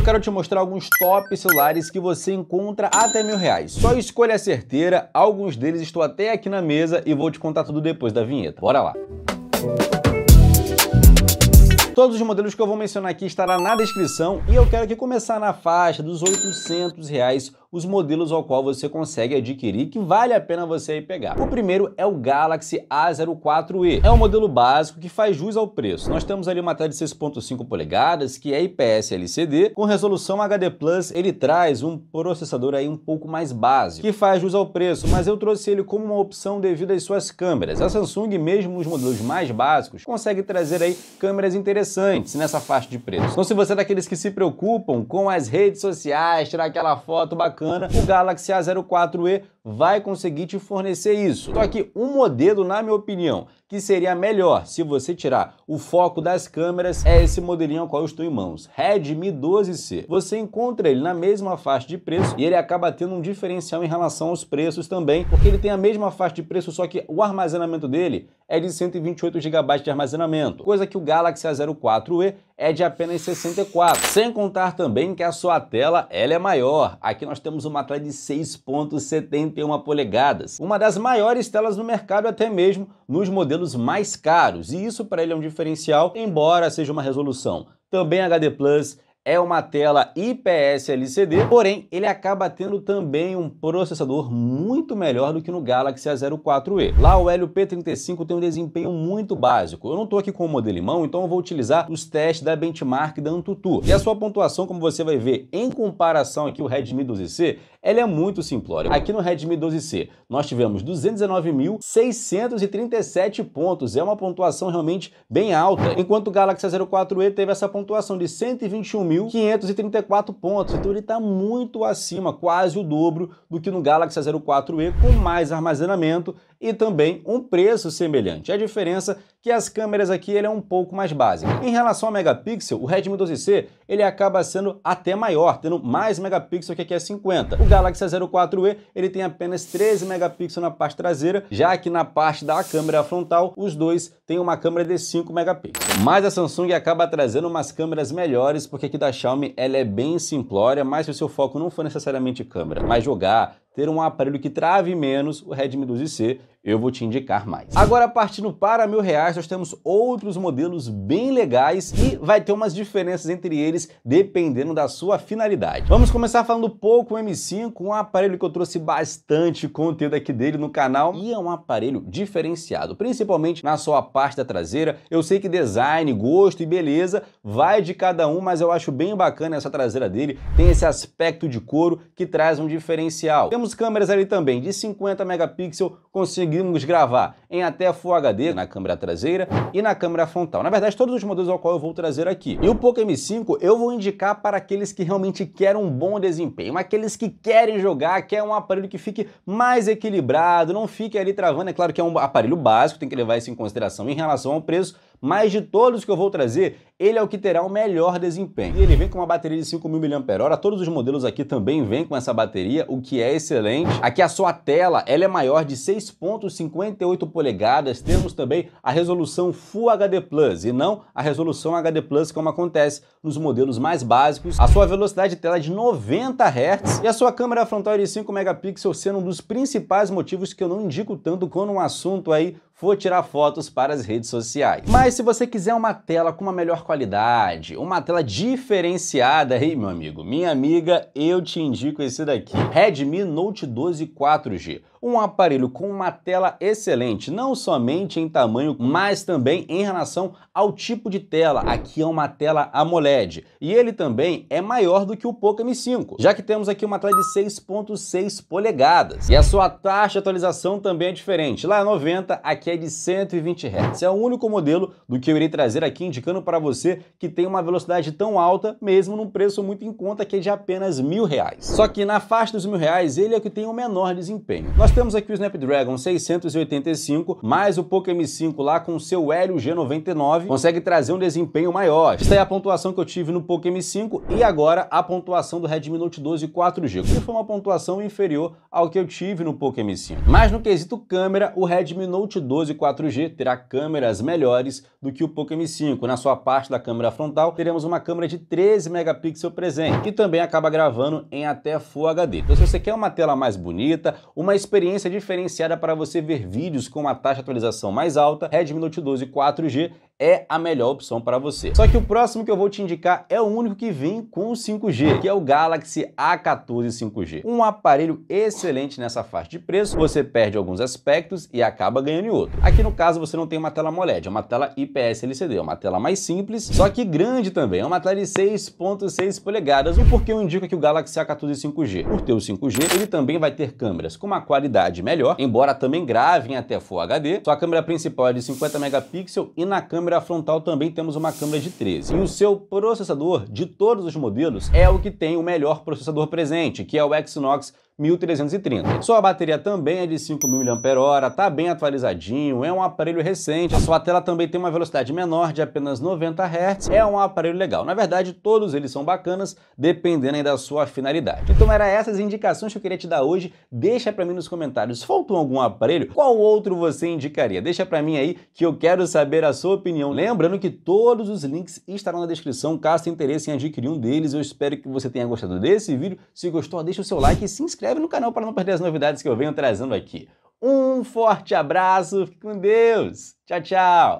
eu quero te mostrar alguns top celulares que você encontra até mil reais. Só escolha certeira, alguns deles estou até aqui na mesa e vou te contar tudo depois da vinheta. Bora lá! Todos os modelos que eu vou mencionar aqui estará na descrição e eu quero que começar na faixa dos 800 reais os modelos ao qual você consegue adquirir que vale a pena você ir pegar. O primeiro é o Galaxy A04e. É um modelo básico que faz jus ao preço. Nós temos ali uma tela de 6.5 polegadas que é IPS LCD com resolução HD Plus. Ele traz um processador aí um pouco mais básico que faz jus ao preço, mas eu trouxe ele como uma opção devido às suas câmeras. A Samsung, mesmo os modelos mais básicos, consegue trazer aí câmeras interessantes nessa faixa de preço. Então se você é daqueles que se preocupam com as redes sociais, tirar aquela foto bacana bacana, o Galaxy A04e vai conseguir te fornecer isso. Só que um modelo, na minha opinião, que seria melhor se você tirar o foco das câmeras é esse modelinho ao qual eu estou em mãos, Redmi 12C. Você encontra ele na mesma faixa de preço e ele acaba tendo um diferencial em relação aos preços também, porque ele tem a mesma faixa de preço, só que o armazenamento dele é de 128 GB de armazenamento, coisa que o Galaxy A04e é de apenas 64, sem contar também que a sua tela ela é maior. Aqui nós temos uma tela de 6.71 polegadas, uma das maiores telas no mercado até mesmo nos modelos mais caros, e isso para ele é um diferencial, embora seja uma resolução também HD é uma tela IPS LCD, porém ele acaba tendo também um processador muito melhor do que no Galaxy A04e. Lá o Helio P35 tem um desempenho muito básico. Eu não estou aqui com o modelo em mão, então eu vou utilizar os testes da benchmark da Antutu. E a sua pontuação, como você vai ver, em comparação aqui o Redmi 12C, ela é muito simplória. Aqui no Redmi 12C, nós tivemos 219.637 pontos, é uma pontuação realmente bem alta, enquanto o Galaxy A04e teve essa pontuação de 121.534 pontos, então ele está muito acima, quase o dobro do que no Galaxy A04e, com mais armazenamento e também um preço semelhante. A diferença que as câmeras aqui ele é um pouco mais básico. Em relação ao megapixel, o Redmi 12C ele acaba sendo até maior, tendo mais megapixel que a é 50 O Galaxy A04e ele tem apenas 13 megapixels na parte traseira, já que na parte da câmera frontal os dois têm uma câmera de 5 megapixels. Mas a Samsung acaba trazendo umas câmeras melhores, porque aqui da Xiaomi ela é bem simplória, mas se o seu foco não for necessariamente câmera, mas jogar, ter um aparelho que trave menos, o Redmi 12C eu vou te indicar mais. Agora, partindo para mil reais, nós temos outros modelos bem legais e vai ter umas diferenças entre eles dependendo da sua finalidade. Vamos começar falando pouco M5, um aparelho que eu trouxe bastante conteúdo aqui dele no canal e é um aparelho diferenciado, principalmente na sua parte da traseira. Eu sei que design, gosto e beleza vai de cada um, mas eu acho bem bacana essa traseira dele, tem esse aspecto de couro que traz um diferencial. Temos câmeras ali também de 50 megapixels conseguimos gravar em até Full HD na câmera traseira e na câmera frontal. Na verdade, todos os modelos ao qual eu vou trazer aqui. E o Poco M5 eu vou indicar para aqueles que realmente querem um bom desempenho, aqueles que querem jogar, querem é um aparelho que fique mais equilibrado, não fique ali travando. É claro que é um aparelho básico, tem que levar isso em consideração em relação ao preço, mas de todos que eu vou trazer, ele é o que terá o melhor desempenho. E ele vem com uma bateria de 5.000 mAh, todos os modelos aqui também vêm com essa bateria, o que é excelente. Aqui a sua tela, ela é maior de 6.58 polegadas, temos também a resolução Full HD Plus, e não a resolução HD Plus como acontece nos modelos mais básicos. A sua velocidade de tela é de 90 Hz, e a sua câmera frontal é de 5 megapixels sendo um dos principais motivos que eu não indico tanto quando um assunto aí for tirar fotos para as redes sociais. Mas se você quiser uma tela com uma melhor qualidade, uma tela diferenciada, ei meu amigo, minha amiga, eu te indico esse daqui, Redmi Note 12 4G um aparelho com uma tela excelente, não somente em tamanho, mas também em relação ao tipo de tela. Aqui é uma tela AMOLED e ele também é maior do que o Poco M5, já que temos aqui uma tela de 6.6 polegadas. E a sua taxa de atualização também é diferente. Lá é 90, aqui é de 120 Hz. É o único modelo do que eu irei trazer aqui indicando para você que tem uma velocidade tão alta, mesmo num preço muito em conta que é de apenas mil reais. Só que na faixa dos mil reais ele é o que tem o menor desempenho. Nós nós temos aqui o Snapdragon 685, mais o Poco M5 lá com seu Helio G99, consegue trazer um desempenho maior. esta é a pontuação que eu tive no Poco M5 e agora a pontuação do Redmi Note 12 4G, que foi uma pontuação inferior ao que eu tive no Poco M5. Mas no quesito câmera, o Redmi Note 12 4G terá câmeras melhores do que o Poco M5. Na sua parte da câmera frontal, teremos uma câmera de 13 megapixels presente, que também acaba gravando em até Full HD. Então se você quer uma tela mais bonita, uma experiência experiência diferenciada para você ver vídeos com uma taxa de atualização mais alta, Redmi Note 12 4G é a melhor opção para você. Só que o próximo que eu vou te indicar é o único que vem com 5G, que é o Galaxy A14 5G. Um aparelho excelente nessa faixa de preço, você perde alguns aspectos e acaba ganhando em outro. Aqui no caso você não tem uma tela AMOLED, é uma tela IPS LCD, é uma tela mais simples, só que grande também, é uma tela de 6.6 polegadas. O porquê eu indico aqui o Galaxy A14 5G? Por ter o 5G, ele também vai ter câmeras com uma qualidade melhor, embora também grave em até Full HD, sua câmera principal é de 50 megapixels e na câmera câmera frontal também temos uma câmera de 13. E o seu processador, de todos os modelos, é o que tem o melhor processador presente, que é o Exynos 1330. Sua bateria também é de 5.000 mAh, tá bem atualizadinho, é um aparelho recente, a sua tela também tem uma velocidade menor de apenas 90 Hz, é um aparelho legal. Na verdade, todos eles são bacanas, dependendo da sua finalidade. Então era essas indicações que eu queria te dar hoje, deixa pra mim nos comentários, faltou algum aparelho? Qual outro você indicaria? Deixa pra mim aí que eu quero saber a sua opinião. Lembrando que todos os links estarão na descrição, caso tenha interesse em adquirir um deles, eu espero que você tenha gostado desse vídeo. Se gostou, deixa o seu like e se inscreve inscreve no canal para não perder as novidades que eu venho trazendo aqui. Um forte abraço, fique com Deus. Tchau, tchau.